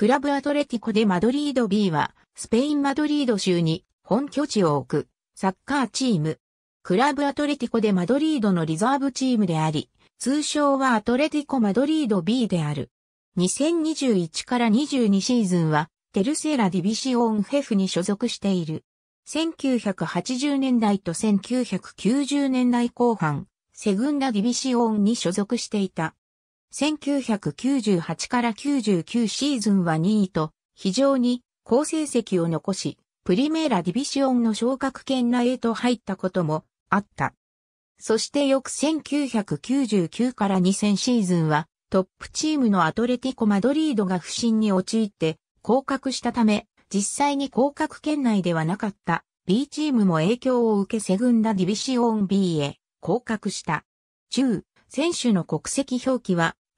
クラブアトレティコでマドリード B は、スペインマドリード州に本拠地を置くサッカーチーム。クラブアトレティコでマドリードのリザーブチームであり、通称はアトレティコマドリード B である。2021から22シーズンは、テルセーラディビシオンヘフに所属している。1980年代と1990年代後半、セグンダディビシオンに所属していた。1998から99シーズンは2位と、非常に好成績を残し、プリメーラディビシオンの昇格圏内へと入ったこともあった。そして翌1999から2000シーズンは、トップチームのアトレティコ・マドリードが不振に陥って降格したため、実際に降格圏内ではなかった B チームも影響を受けセグンダ・ディビシオン B へ降格した。中、選手の国籍表記は